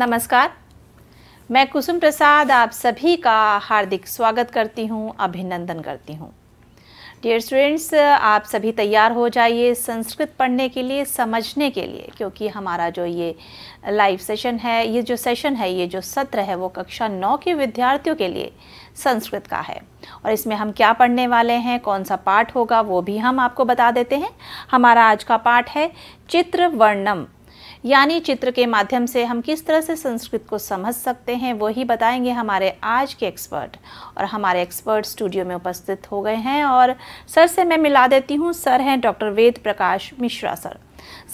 नमस्कार मैं कुसुम प्रसाद आप सभी का हार्दिक स्वागत करती हूँ अभिनंदन करती हूँ डियर स्टूडेंट्स आप सभी तैयार हो जाइए संस्कृत पढ़ने के लिए समझने के लिए क्योंकि हमारा जो ये लाइव सेशन है ये जो सेशन है ये जो सत्र है वो कक्षा नौ के विद्यार्थियों के लिए संस्कृत का है और इसमें हम क्या पढ़ने वाले हैं कौन सा पाठ होगा वो भी हम आपको बता देते हैं हमारा आज का पाठ है चित्र वर्णम यानी चित्र के माध्यम से हम किस तरह से संस्कृत को समझ सकते हैं वही बताएंगे हमारे आज के एक्सपर्ट और हमारे एक्सपर्ट स्टूडियो में उपस्थित हो गए हैं और सर से मैं मिला देती हूँ सर हैं doctor Ved Prakash Mishra sir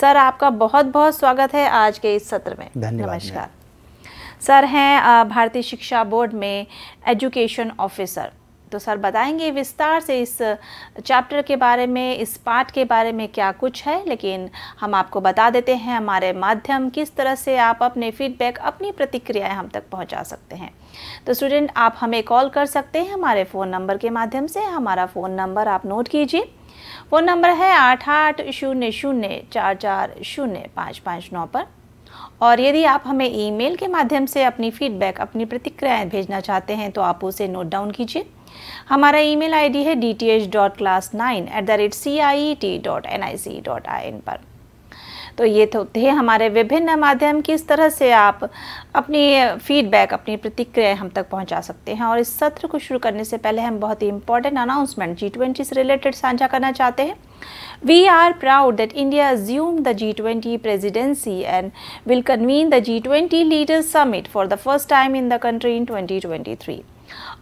sir आपका बहुत बहुत स्वागत है आज के इस सत्र में नमस्कार सर हैं भारतीय शिक्षा बोर्ड में एजुकेशन ऑफिसर तो सर बताएंगे विस्तार से इस चैप्टर के बारे में इस पार्ट के बारे में क्या कुछ है लेकिन हम आपको बता देते हैं हमारे माध्यम किस तरह से आप अपने फीडबैक अपनी प्रतिक्रियाएं हम तक पहुंचा सकते हैं तो स्टूडेंट आप हमें कॉल कर सकते हैं हमारे फ़ोन नंबर के माध्यम से हमारा फ़ोन नंबर आप नोट कीजिए फ़ोन नंबर है आठ आठ शून्य शून्य चार चार शून्य पाँच पाँच नौ पर और यदि आप हमें ईमेल के माध्यम से अपनी फीडबैक अपनी प्रतिक्रियाएं भेजना चाहते हैं तो आप उसे नोट डाउन कीजिए हमारा ईमेल आईडी है D T H dot class nine at the rate C I T dot N I C dot I N पर तो ये तो थे हमारे विभिन्न माध्यम किस तरह से आप अपनी फीडबैक अपनी प्रतिक्रिया हम तक पहुंचा सकते हैं और इस सत्र को शुरू करने से पहले हम बहुत ही इंपॉर्टेंट अनाउंसमेंट जी ट्वेंटी से रिलेटेड साझा करना चाहते हैं we are proud that India assume the G twenty presidency and will convene the G twenty leaders summit for the first time in the country in twenty twenty three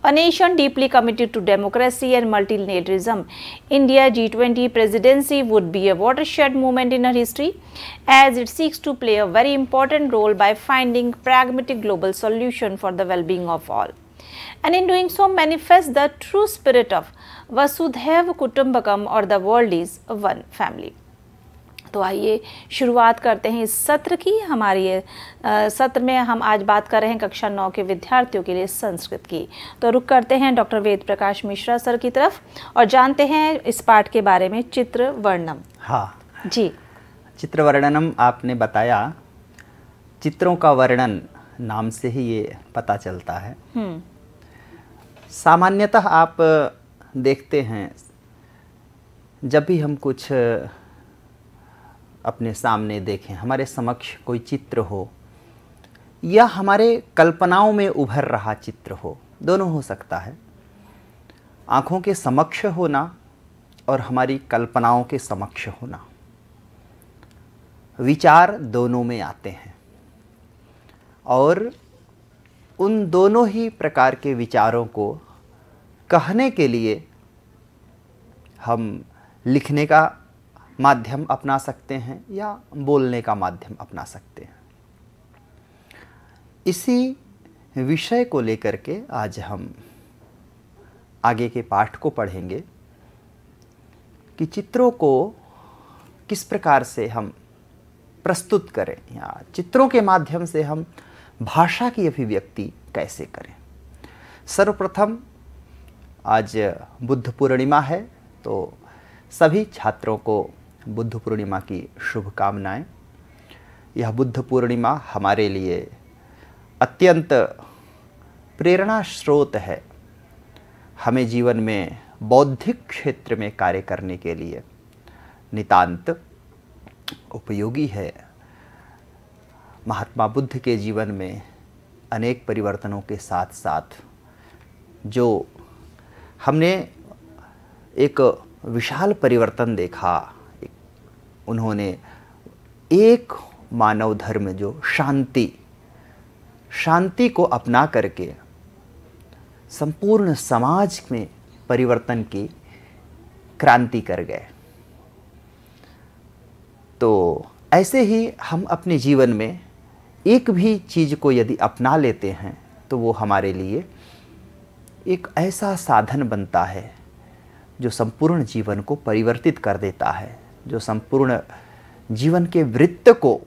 A nation deeply committed to democracy and multilateralism, India G20 presidency would be a watershed moment in our history as it seeks to play a very important role by finding pragmatic global solution for the well-being of all. And in doing so manifests the true spirit of Vasudev Kutumbakam or the world is one family. तो आइए शुरुआत करते हैं इस सत्र की हमारी सत्र में हम आज बात कर रहे हैं कक्षा नौ के विद्यार्थियों के लिए संस्कृत की तो रुक करते हैं डॉक्टर वेद प्रकाश मिश्रा सर की तरफ और जानते हैं इस पाठ के बारे में चित्र वर्णम हाँ जी चित्र वर्णनम आपने बताया चित्रों का वर्णन नाम से ही ये पता चलता है हम्म। सामान्यतः आप देखते हैं जब भी हम कुछ अपने सामने देखें हमारे समक्ष कोई चित्र हो या हमारे कल्पनाओं में उभर रहा चित्र हो दोनों हो सकता है आँखों के समक्ष होना और हमारी कल्पनाओं के समक्ष होना विचार दोनों में आते हैं और उन दोनों ही प्रकार के विचारों को कहने के लिए हम लिखने का माध्यम अपना सकते हैं या बोलने का माध्यम अपना सकते हैं इसी विषय को लेकर के आज हम आगे के पाठ को पढ़ेंगे कि चित्रों को किस प्रकार से हम प्रस्तुत करें या चित्रों के माध्यम से हम भाषा की अभिव्यक्ति कैसे करें सर्वप्रथम आज बुद्ध पूर्णिमा है तो सभी छात्रों को बुद्ध पूर्णिमा की शुभकामनाएं यह बुद्ध पूर्णिमा हमारे लिए अत्यंत प्रेरणा स्रोत है हमें जीवन में बौद्धिक क्षेत्र में कार्य करने के लिए नितांत उपयोगी है महात्मा बुद्ध के जीवन में अनेक परिवर्तनों के साथ साथ जो हमने एक विशाल परिवर्तन देखा उन्होंने एक मानव धर्म जो शांति शांति को अपना करके संपूर्ण समाज में परिवर्तन की क्रांति कर गए तो ऐसे ही हम अपने जीवन में एक भी चीज़ को यदि अपना लेते हैं तो वो हमारे लिए एक ऐसा साधन बनता है जो संपूर्ण जीवन को परिवर्तित कर देता है जो संपूर्ण जीवन के वृत्त को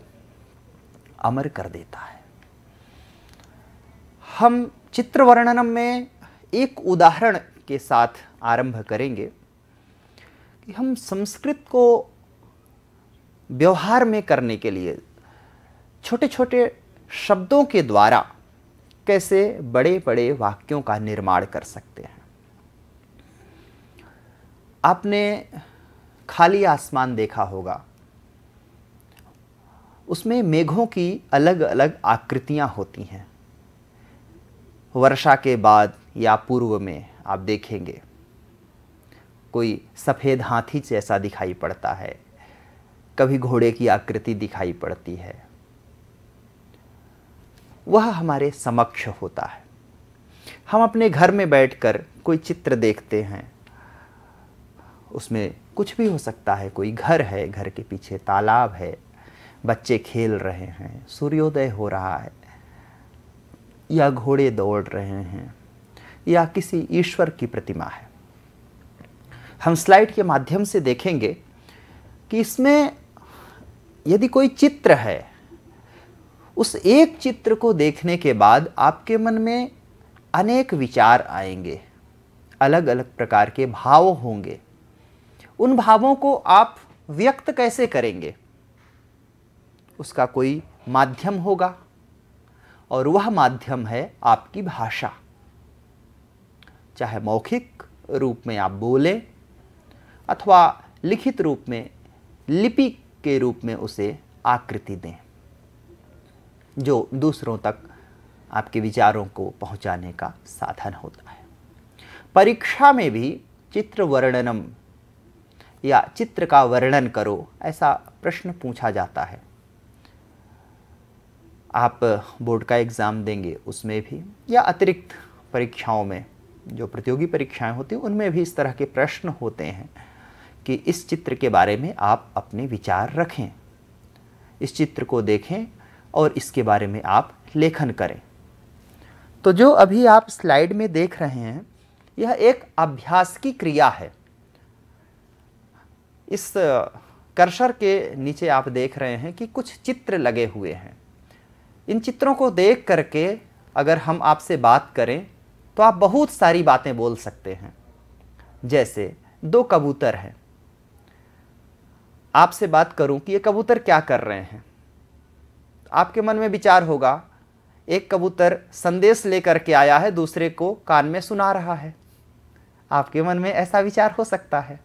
अमर कर देता है हम चित्र वर्णनम में एक उदाहरण के साथ आरंभ करेंगे कि हम संस्कृत को व्यवहार में करने के लिए छोटे छोटे शब्दों के द्वारा कैसे बड़े बड़े वाक्यों का निर्माण कर सकते हैं आपने खाली आसमान देखा होगा उसमें मेघों की अलग अलग आकृतियां होती हैं वर्षा के बाद या पूर्व में आप देखेंगे कोई सफ़ेद हाथी जैसा दिखाई पड़ता है कभी घोड़े की आकृति दिखाई पड़ती है वह हमारे समक्ष होता है हम अपने घर में बैठकर कोई चित्र देखते हैं उसमें कुछ भी हो सकता है कोई घर है घर के पीछे तालाब है बच्चे खेल रहे हैं सूर्योदय हो रहा है या घोड़े दौड़ रहे हैं या किसी ईश्वर की प्रतिमा है हम स्लाइड के माध्यम से देखेंगे कि इसमें यदि कोई चित्र है उस एक चित्र को देखने के बाद आपके मन में अनेक विचार आएंगे अलग अलग प्रकार के भाव होंगे उन भावों को आप व्यक्त कैसे करेंगे उसका कोई माध्यम होगा और वह माध्यम है आपकी भाषा चाहे मौखिक रूप में आप बोलें अथवा लिखित रूप में लिपि के रूप में उसे आकृति दें जो दूसरों तक आपके विचारों को पहुंचाने का साधन होता है परीक्षा में भी चित्र वर्णनम या चित्र का वर्णन करो ऐसा प्रश्न पूछा जाता है आप बोर्ड का एग्ज़ाम देंगे उसमें भी या अतिरिक्त परीक्षाओं में जो प्रतियोगी परीक्षाएं होती हैं उनमें भी इस तरह के प्रश्न होते हैं कि इस चित्र के बारे में आप अपने विचार रखें इस चित्र को देखें और इसके बारे में आप लेखन करें तो जो अभी आप स्लाइड में देख रहे हैं यह एक अभ्यास की क्रिया है इस कर्सर के नीचे आप देख रहे हैं कि कुछ चित्र लगे हुए हैं इन चित्रों को देख करके अगर हम आपसे बात करें तो आप बहुत सारी बातें बोल सकते हैं जैसे दो कबूतर हैं आपसे बात करूं कि ये कबूतर क्या कर रहे हैं आपके मन में विचार होगा एक कबूतर संदेश लेकर के आया है दूसरे को कान में सुना रहा है आपके मन में ऐसा विचार हो सकता है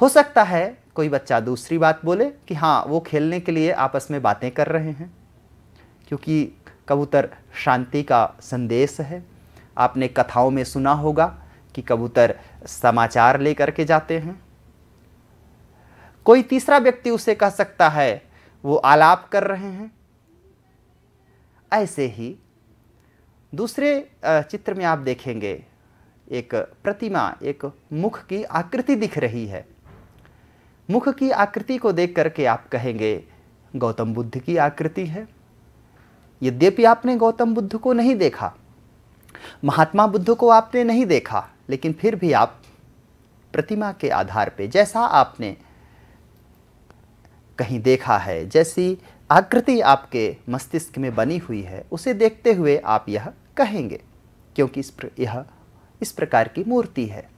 हो सकता है कोई बच्चा दूसरी बात बोले कि हाँ वो खेलने के लिए आपस में बातें कर रहे हैं क्योंकि कबूतर शांति का संदेश है आपने कथाओं में सुना होगा कि कबूतर समाचार लेकर के जाते हैं कोई तीसरा व्यक्ति उसे कह सकता है वो आलाप कर रहे हैं ऐसे ही दूसरे चित्र में आप देखेंगे एक प्रतिमा एक मुख की आकृति दिख रही है मुख की आकृति को देख करके आप कहेंगे गौतम बुद्ध की आकृति है यद्यपि आपने गौतम बुद्ध को नहीं देखा महात्मा बुद्ध को आपने नहीं देखा लेकिन फिर भी आप प्रतिमा के आधार पे जैसा आपने कहीं देखा है जैसी आकृति आपके मस्तिष्क में बनी हुई है उसे देखते हुए आप यह कहेंगे क्योंकि इस प्र, यह इस प्रकार की मूर्ति है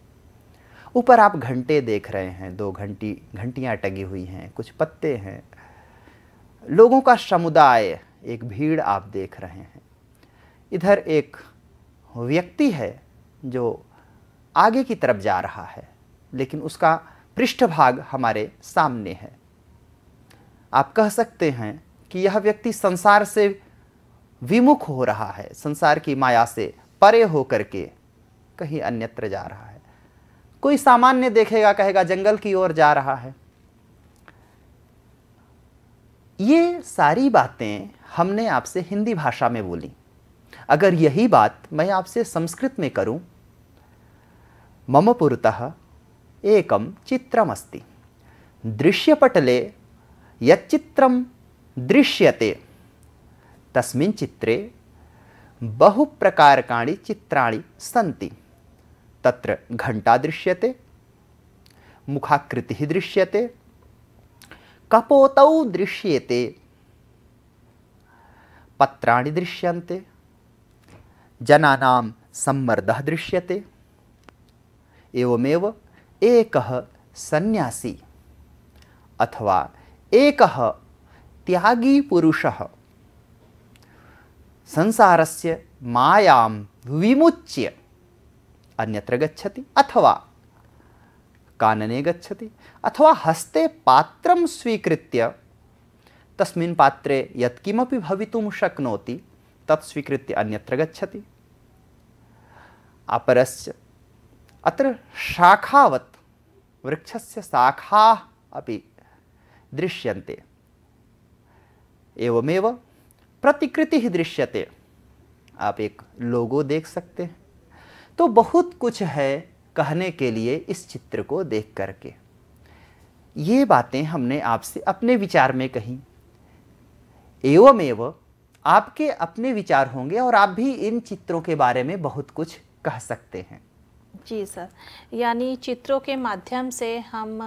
ऊपर आप घंटे देख रहे हैं दो घंटी घंटियाँ टंगी हुई हैं कुछ पत्ते हैं लोगों का समुदाय एक भीड़ आप देख रहे हैं इधर एक व्यक्ति है जो आगे की तरफ जा रहा है लेकिन उसका पृष्ठभाग हमारे सामने है आप कह सकते हैं कि यह व्यक्ति संसार से विमुख हो रहा है संसार की माया से परे होकर के कहीं अन्यत्र जा रहा है कोई सामान्य देखेगा कहेगा जंगल की ओर जा रहा है ये सारी बातें हमने आपसे हिंदी भाषा में बोली अगर यही बात मैं आपसे संस्कृत में करूं मम पुरतः एकम चित्रमस्ति दृश्यपटले यच्चित्रम दृश्यते तस्मिन् चित्रे बहुप्रकारकाणि चित्राणी सन्ति तत्र घंटा दृश्यते मुखाकृति दृश्यते कपोतौ दृश्येते पत्राणि दृश्यन्ते जनानां सम्मर्दः दृश्यते एवमेव एकः सन्यासी अथवा एकः त्यागी पुरुषः संसारस्य मायां विमुच्य अन्यत्र गच्छति अथवा कानने गच्छति अथवा हस्ते पात्रं स्वीकृत्य तस्मिन् पात्रे यत्किमपि भवितुं शक्नोति तत् स्वीकृत्य अन्यत्र गच्छति अपरस्य अत्र शाखावत् वृक्षस्य शाखाः अपि दृश्यन्ते एवमेव प्रतिकृतिः दृश्यते आप एक लोगो देख सकते हैं तो बहुत कुछ है कहने के लिए इस चित्र को देख करके ये बातें हमने आपसे अपने विचार में कही एवं एवं आपके अपने विचार होंगे और आप भी इन चित्रों के बारे में बहुत कुछ कह सकते हैं जी सर यानी चित्रों के माध्यम से हम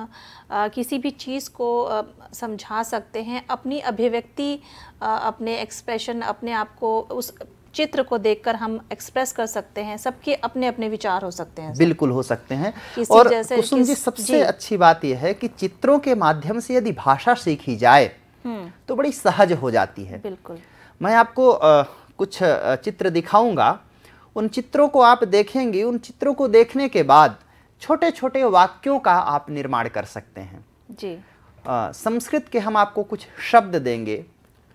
आ, किसी भी चीज़ को आ, समझा सकते हैं अपनी अभिव्यक्ति अपने एक्सप्रेशन अपने आप को उस चित्र को देखकर हम एक्सप्रेस कर सकते हैं सबके अपने अपने विचार हो सकते हैं बिल्कुल हो सकते हैं और कुसुम जी सबसे अच्छी बात यह है कि चित्रों के माध्यम से यदि भाषा सीखी जाए हम्म। तो बड़ी सहज हो जाती है बिल्कुल मैं आपको आ, कुछ चित्र दिखाऊंगा उन चित्रों को आप देखेंगे उन चित्रों को देखने के बाद छोटे छोटे वाक्यों का आप निर्माण कर सकते हैं जी संस्कृत के हम आपको कुछ शब्द देंगे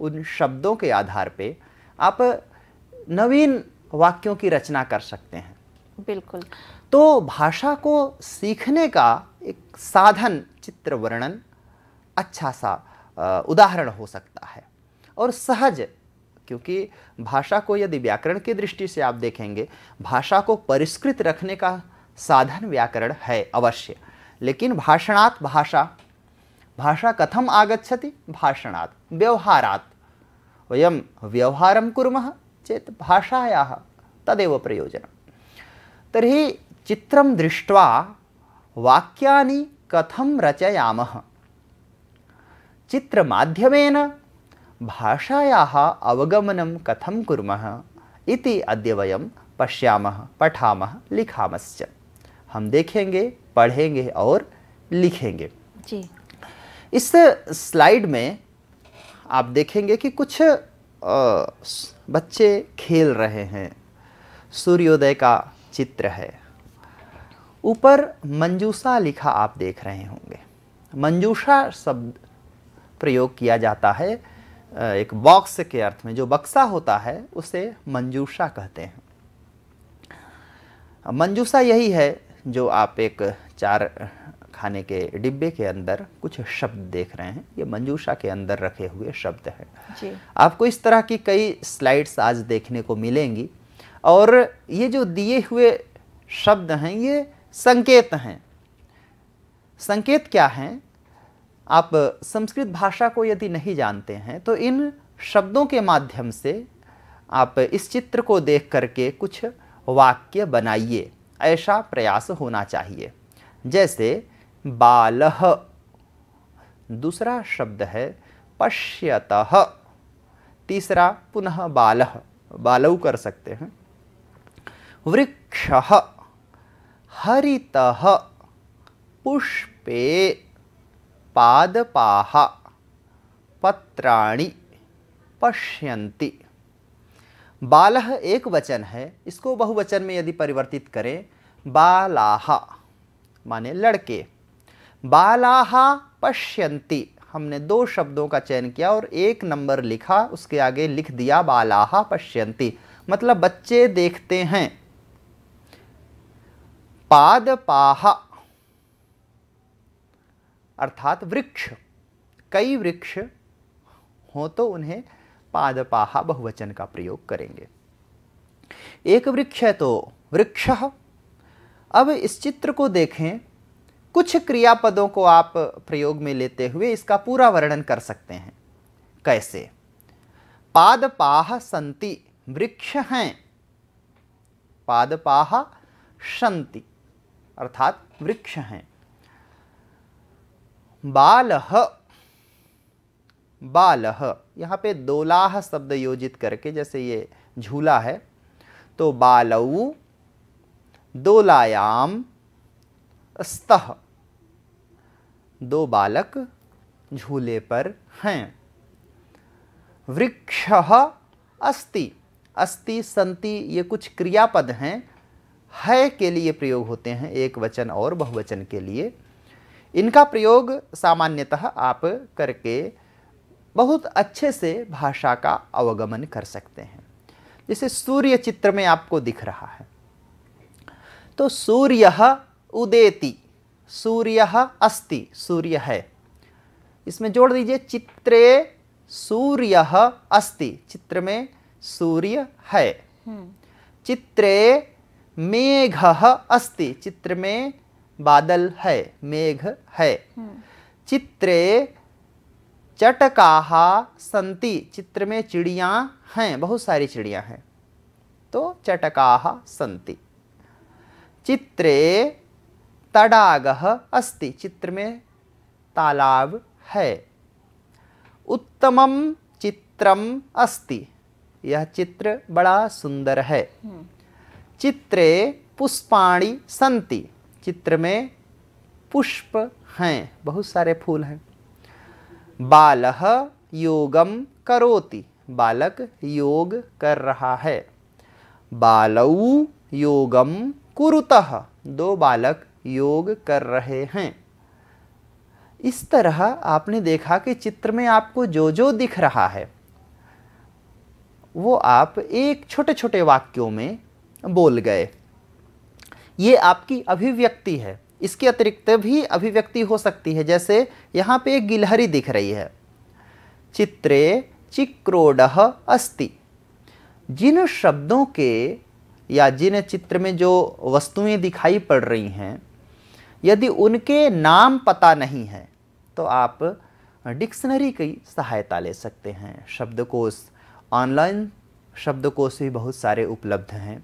उन शब्दों के आधार पे आप नवीन वाक्यों की रचना कर सकते हैं बिल्कुल तो भाषा को सीखने का एक साधन चित्र वर्णन अच्छा सा उदाहरण हो सकता है और सहज क्योंकि भाषा को यदि व्याकरण की दृष्टि से आप देखेंगे भाषा को परिष्कृत रखने का साधन व्याकरण है अवश्य लेकिन भाषणात् भाषा भाषा कथम आगछति भाषणात् व्यवहारात् वयम व्यवहारम कुर्मः चेत भाषाया तदेव प्रयोजन तरी चित्रं दृष्ट्वा वाक्या कथम रचयाम चित्रमाध्यमेन भाषाया अवगमन कथम कुर्मः अद पश्या वयं पश्यामः पठामः हम देखेंगे पढ़ेंगे और लिखेंगे जी इस स्लाइड में आप देखेंगे कि कुछ आ, बच्चे खेल रहे हैं सूर्योदय का चित्र है ऊपर मंजूषा लिखा आप देख रहे होंगे मंजूषा शब्द प्रयोग किया जाता है एक बॉक्स के अर्थ में जो बक्सा होता है उसे मंजूषा कहते हैं मंजूषा यही है जो आप एक चार खाने के डिब्बे के अंदर कुछ शब्द देख रहे हैं ये मंजूषा के अंदर रखे हुए शब्द हैं आपको इस तरह की कई स्लाइड्स आज देखने को मिलेंगी और ये जो दिए हुए शब्द हैं ये संकेत हैं संकेत क्या हैं आप संस्कृत भाषा को यदि नहीं जानते हैं तो इन शब्दों के माध्यम से आप इस चित्र को देख करके कुछ वाक्य बनाइए ऐसा प्रयास होना चाहिए जैसे बालह दूसरा शब्द है पश्यत तीसरा पुनः बाल बालव कर सकते हैं वृक्ष हरित पुष्पे पादपाः पत्राणी पश्यन्ति बाल एक वचन है इसको बहुवचन में यदि परिवर्तित करें बाला माने लड़के बालाहा पश्यंती हमने दो शब्दों का चयन किया और एक नंबर लिखा उसके आगे लिख दिया बालाहा पश्यंती मतलब बच्चे देखते हैं पाद पाहा अर्थात वृक्ष कई वृक्ष हो तो उन्हें पादपाहा बहुवचन का प्रयोग करेंगे एक वृक्ष है तो वृक्ष अब इस चित्र को देखें कुछ क्रियापदों को आप प्रयोग में लेते हुए इसका पूरा वर्णन कर सकते हैं कैसे पादपाह संति वृक्ष हैं पादपाह संति अर्थात वृक्ष हैं बाल बालह यहाँ पे दोलाह शब्द योजित करके जैसे ये झूला है तो बालऊ दोलायाम स्तः दो बालक झूले पर हैं वृक्ष अस्ति अस्ति संति ये कुछ क्रियापद हैं है के लिए प्रयोग होते हैं एक वचन और बहुवचन के लिए इनका प्रयोग सामान्यतः आप करके बहुत अच्छे से भाषा का अवगमन कर सकते हैं जैसे सूर्य चित्र में आपको दिख रहा है तो सूर्य उदेति सूर्य अस्ति सूर्य है इसमें जोड़ दीजिए चित्रे सूर्य अस्ति चित्र में सूर्य है हम्म। चित्रे मेघ अस्ति चित्र में बादल है मेघ है हम्म। चित्रे चटका संति चित्र में चिड़िया हैं बहुत सारी चिड़िया हैं तो चटका संति चित्रे तडाग अस्ति चित्र में तालाब है उत्तम चित्रम अस्ति यह चित्र बड़ा सुंदर है हम्म। चित्रे पुष्पाणी संति चित्र में पुष्प हैं बहुत सारे फूल हैं बाल योगम करोति बालक योग कर रहा है बालऊ योगम कुरुतः दो बालक योग कर रहे हैं इस तरह आपने देखा कि चित्र में आपको जो जो दिख रहा है वो आप एक छोटे छोटे वाक्यों में बोल गए ये आपकी अभिव्यक्ति है इसके अतिरिक्त भी अभिव्यक्ति हो सकती है जैसे यहाँ पे एक गिलहरी दिख रही है चित्रे चिक्रोड अस्ति जिन शब्दों के या जिन चित्र में जो वस्तुएं दिखाई पड़ रही हैं यदि उनके नाम पता नहीं है तो आप डिक्शनरी की सहायता ले सकते हैं शब्दकोश ऑनलाइन शब्दकोश भी बहुत सारे उपलब्ध हैं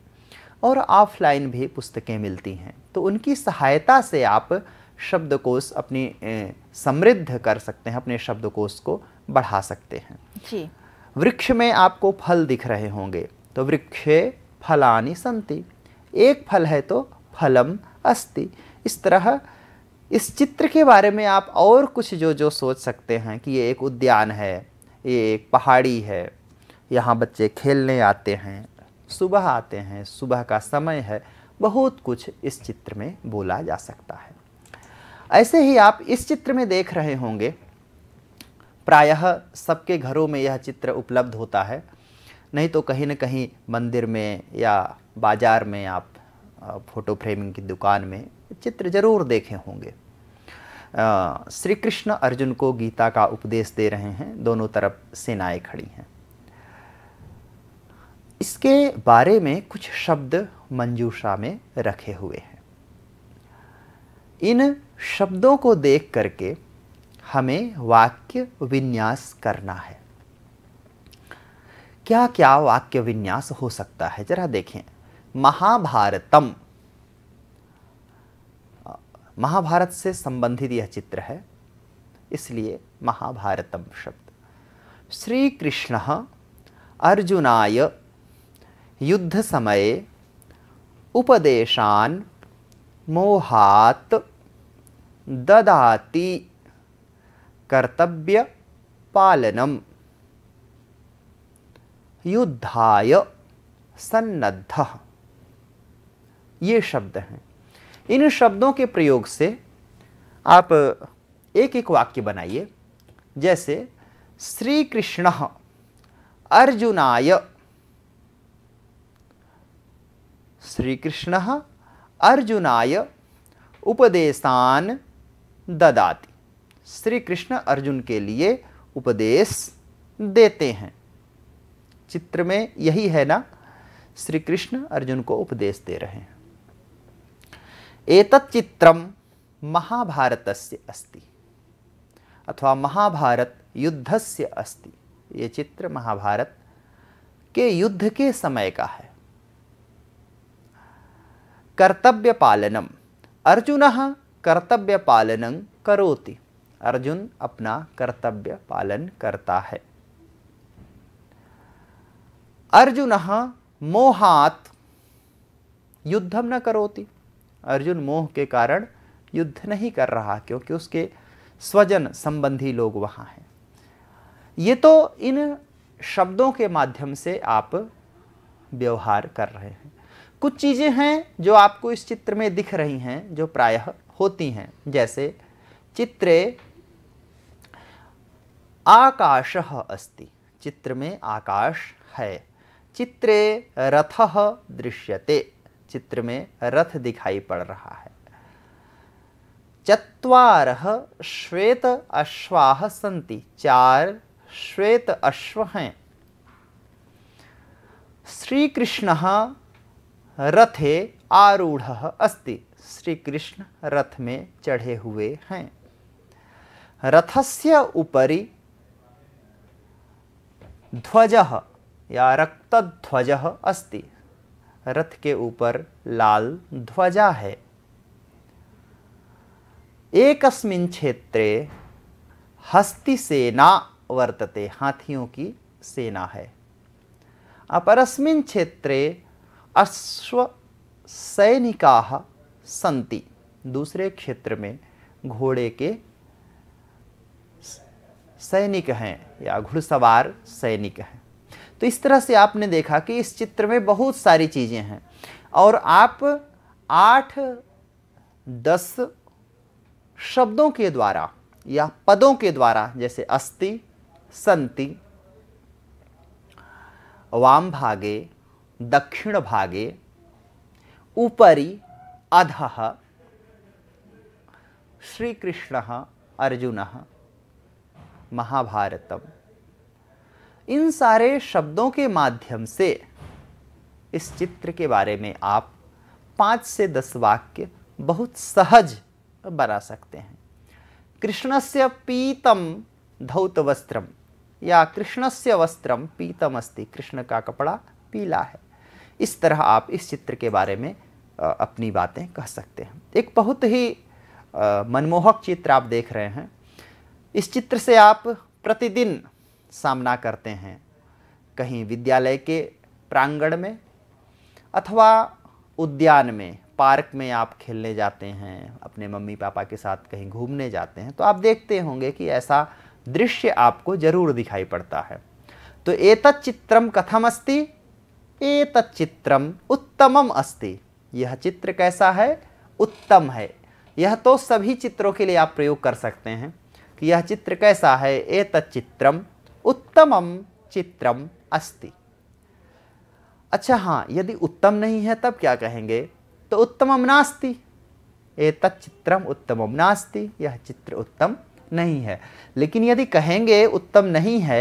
और ऑफलाइन भी पुस्तकें मिलती हैं तो उनकी सहायता से आप शब्दकोश अपनी समृद्ध कर सकते हैं अपने शब्दकोश को बढ़ा सकते हैं जी वृक्ष में आपको फल दिख रहे होंगे तो वृक्षे फलानी संति एक फल है तो फलम अस्ति इस तरह इस चित्र के बारे में आप और कुछ जो जो सोच सकते हैं कि ये एक उद्यान है ये एक पहाड़ी है यहाँ बच्चे खेलने आते हैं सुबह आते हैं सुबह का समय है बहुत कुछ इस चित्र में बोला जा सकता है ऐसे ही आप इस चित्र में देख रहे होंगे प्रायः सबके घरों में यह चित्र उपलब्ध होता है नहीं तो कहीं ना कहीं मंदिर में या बाज़ार में आप फ़ोटो फ्रेमिंग की दुकान में चित्र जरूर देखे होंगे श्री कृष्ण अर्जुन को गीता का उपदेश दे रहे हैं दोनों तरफ सेनाएं खड़ी हैं इसके बारे में कुछ शब्द मंजूषा में रखे हुए हैं इन शब्दों को देख करके हमें वाक्य विन्यास करना है क्या क्या वाक्य विन्यास हो सकता है जरा देखें महाभारतम महाभारत से संबंधित यह चित्र है इसलिए महाभारतम शब्द श्री कृष्ण अर्जुनाय युद्ध समय उपदेशान मोहात ददाति कर्तव्य पालनम युद्धाय सन्नद्ध ये शब्द हैं इन शब्दों के प्रयोग से आप एक एक वाक्य बनाइए जैसे श्री कृष्ण अर्जुनाय श्री कृष्ण अर्जुनाय उपदेशान ददाति श्री कृष्ण अर्जुन के लिए उपदेश देते हैं चित्र में यही है ना श्री कृष्ण अर्जुन को उपदेश दे रहे हैं एतत् चित्रं महाभारतस्य अस्ति अथवा महाभारत युद्धस्य अस्ति ये चित्र महाभारत के युद्ध के समय का है कर्तव्य पालनम अर्जुन कर्तव्य पालन करोति अर्जुन अपना कर्तव्य पालन करता है अर्जुन मोहात युद्धम न करोति अर्जुन मोह के कारण युद्ध नहीं कर रहा क्योंकि उसके स्वजन संबंधी लोग वहाँ हैं ये तो इन शब्दों के माध्यम से आप व्यवहार कर रहे हैं कुछ चीज़ें हैं जो आपको इस चित्र में दिख रही हैं जो प्रायः होती हैं जैसे चित्रे आकाश अस्ति चित्र में आकाश है चित्रे रथ दृश्यते चित्र में रथ दिखाई पड़ रहा है चार श्वेत अश्वाह संति चार श्वेत अश्व हैं श्री कृष्ण रथे आरूढ़ अस्ति श्री कृष्ण रथ में चढ़े हुए हैं रथस्य उपरि ध्वज या रक्तध्वज अस्ति रथ के ऊपर लाल ध्वजा है एक क्षेत्रे हस्ति सेना वर्तते हाथियों की सेना है अपरस्मिन क्षेत्रे अश्व सैनिका संति दूसरे क्षेत्र में घोड़े के सैनिक हैं या घुड़सवार सैनिक हैं तो इस तरह से आपने देखा कि इस चित्र में बहुत सारी चीज़ें हैं और आप आठ दस शब्दों के द्वारा या पदों के द्वारा जैसे अस्ति संति वाम भागे दक्षिण भागे ऊपरी अध श्रीकृष्ण अर्जुन महाभारतम इन सारे शब्दों के माध्यम से इस चित्र के बारे में आप पाँच से दस वाक्य बहुत सहज बना सकते हैं कृष्णस्य पीतम धौत वस्त्रम या कृष्णस्य वस्त्रम पीतम अस्ति कृष्ण का कपड़ा पीला है इस तरह आप इस चित्र के बारे में अपनी बातें कह सकते हैं एक बहुत ही मनमोहक चित्र आप देख रहे हैं इस चित्र से आप प्रतिदिन सामना करते हैं कहीं विद्यालय के प्रांगण में अथवा उद्यान में पार्क में आप खेलने जाते हैं अपने मम्मी पापा के साथ कहीं घूमने जाते हैं तो आप देखते होंगे कि ऐसा दृश्य आपको जरूर दिखाई पड़ता है तो एतत् चित्रम कथम अस्ति एतत् चित्रम उत्तमम अस्ति यह चित्र कैसा है उत्तम है यह तो सभी चित्रों के लिए आप प्रयोग कर सकते हैं कि यह चित्र कैसा है एतत् चित्रम उत्तम चित्रम अस्ति अच्छा हाँ यदि उत्तम नहीं है तब क्या कहेंगे तो उत्तमम नास्ति एतत् चित्रम उत्तमम नास्ति यह चित्र उत्तम नहीं है लेकिन यदि कहेंगे उत्तम नहीं है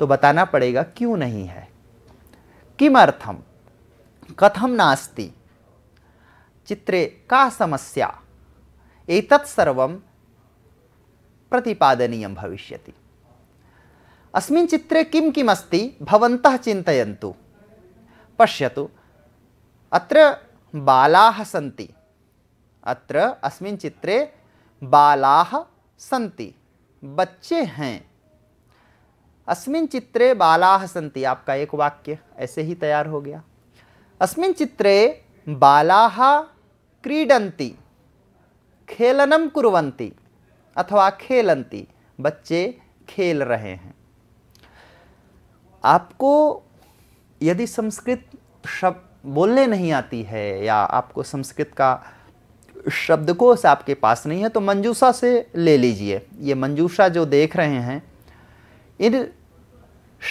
तो बताना पड़ेगा क्यों नहीं है किमर्थम कथम नास्ति चित्रे का समस्या एतत् सर्वं प्रतिपादनीय भविष्यति अस्मिन् चित्रे किं अस्ति भवन्तः चिन्तयन्तु पश्यतु अत्र बालाः सन्ति अत्र अस्मिन् चित्रे बालाः सन्ति बच्चे हैं अस्मिन् चित्रे बालाः सन्ति आपका एक वाक्य ऐसे ही तैयार हो गया अस्मिन् चित्रे बालाः क्रीडन्ति खेलनं कुर्वन्ति अथवा खेलन्ति बच्चे खेल रहे हैं आपको यदि संस्कृत शब्द बोलने नहीं आती है या आपको संस्कृत का शब्दकोश आपके पास नहीं है तो मंजूषा से ले लीजिए ये मंजूषा जो देख रहे हैं इन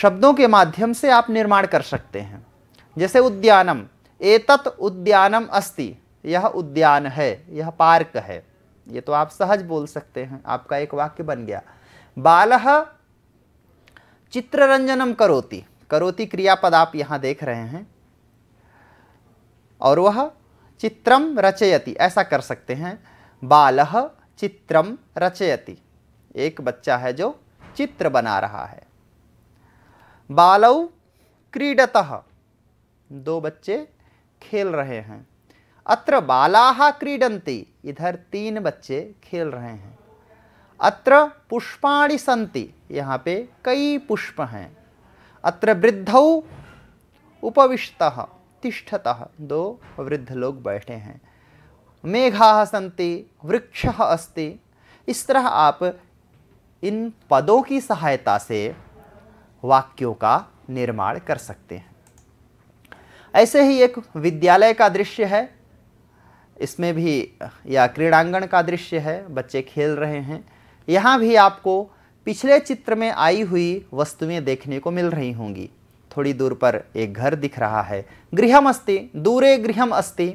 शब्दों के माध्यम से आप निर्माण कर सकते हैं जैसे उद्यानम एतत उद्यानम अस्ति यह उद्यान है यह पार्क है ये तो आप सहज बोल सकते हैं आपका एक वाक्य बन गया बालह चित्ररंजनम करोति करोति क्रियापद आप यहाँ देख रहे हैं और वह चित्रम रचयति ऐसा कर सकते हैं बाल चित्रम रचयति एक बच्चा है जो चित्र बना रहा है बालौ क्रीडत दो बच्चे खेल रहे हैं अत्र बाला क्रीडंती इधर तीन बच्चे खेल रहे हैं अत्र पुष्पाणि सन्ति यहाँ पे कई पुष्प हैं अत्र वृद्धौ उपविष्टः तिष्ठतः दो वृद्ध लोग बैठे हैं मेघा सन्ति वृक्ष अस्ति इस तरह आप इन पदों की सहायता से वाक्यों का निर्माण कर सकते हैं ऐसे ही एक विद्यालय का दृश्य है इसमें भी या क्रीड़ांगण का दृश्य है बच्चे खेल रहे हैं यहाँ भी आपको पिछले चित्र में आई हुई वस्तुएं देखने को मिल रही होंगी थोड़ी दूर पर एक घर दिख रहा है गृहम अस्ति दूरे गृहम अस्ति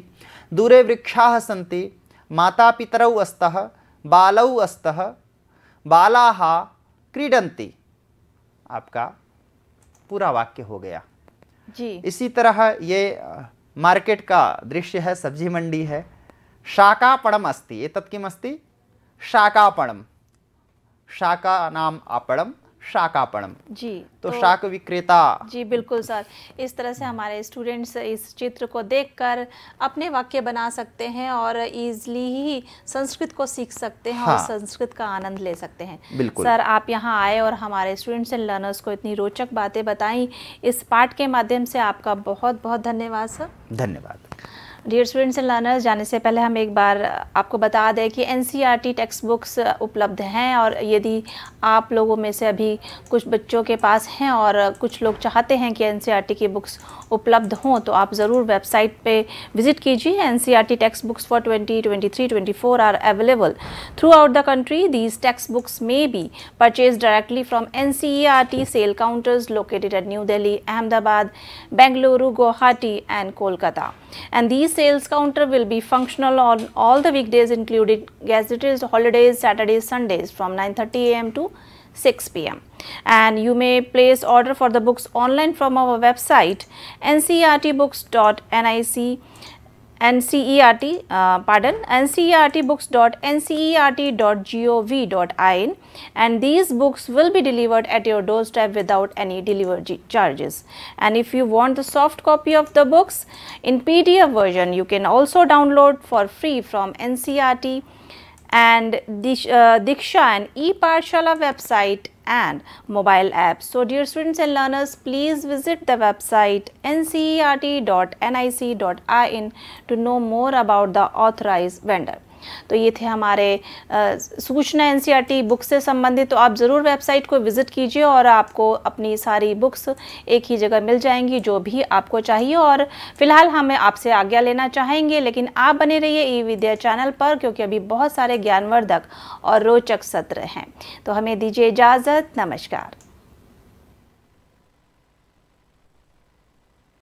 दूरे वृक्षा सन्ति माता पितरौ अस्त बालौ अस्त बाला क्रीडंती आपका पूरा वाक्य हो गया जी इसी तरह ये मार्केट का दृश्य है सब्जी मंडी है शाकापणम अस्ति ये तत्किम अस्ति शाकापणम शाका नाम आपणम शाकापणम जी तो, तो शाक विक्रेता जी बिल्कुल सर इस तरह से हमारे स्टूडेंट्स इस चित्र को देखकर अपने वाक्य बना सकते हैं और इजली ही संस्कृत को सीख सकते हैं हाँ। और संस्कृत का आनंद ले सकते हैं बिल्कुल सर आप यहाँ आए और हमारे स्टूडेंट्स एंड लर्नर्स को इतनी रोचक बातें बताई इस पाठ के माध्यम से आपका बहुत बहुत धन्यवाद सर धन्यवाद डियर स्टूडेंट्स एंड लर्नर्स जाने से पहले हम एक बार आपको बता दें कि एन टेक्स्ट बुक्स उपलब्ध हैं और यदि आप लोगों में से अभी कुछ बच्चों के पास हैं और कुछ लोग चाहते हैं कि एन e की बुक्स उपलब्ध हों तो आप ज़रूर वेबसाइट पे विज़िट कीजिए N C R T text books for twenty twenty three twenty four are available throughout the country these text books may be purchase directly from N C E R T sale counters located at New Delhi Ahmedabad Bengaluru Guwahati and Kolkata and these sales counter will be functional on all the weekdays including gazetted holidays, Saturdays, Sundays from 9.30 am to 6 pm. And you may place order for the books online from our website ncrtbooks.nic.com Ncert, CERT, uh, pardon, and and these books will be delivered at your doorstep without any delivery charges. And if you want the soft copy of the books in PDF version, you can also download for free from Ncert and uh, Diksha and eParshala website and mobile apps. So dear students and learners, please visit the website ncert.nic.in to know more about the authorized vendor. तो ये थे हमारे सूचना N book से संबंधित तो आप ज़रूर वेबसाइट को विज़िट कीजिए और आपको अपनी सारी बुक्स एक ही जगह मिल जाएंगी जो भी आपको चाहिए और फिलहाल हम आपसे आज्ञा लेना चाहेंगे लेकिन आप बने रहिए ई विद्या चैनल पर क्योंकि अभी बहुत सारे ज्ञानवर्धक और रोचक सत्र हैं तो हमें दीजिए इजाज़त नमस्कार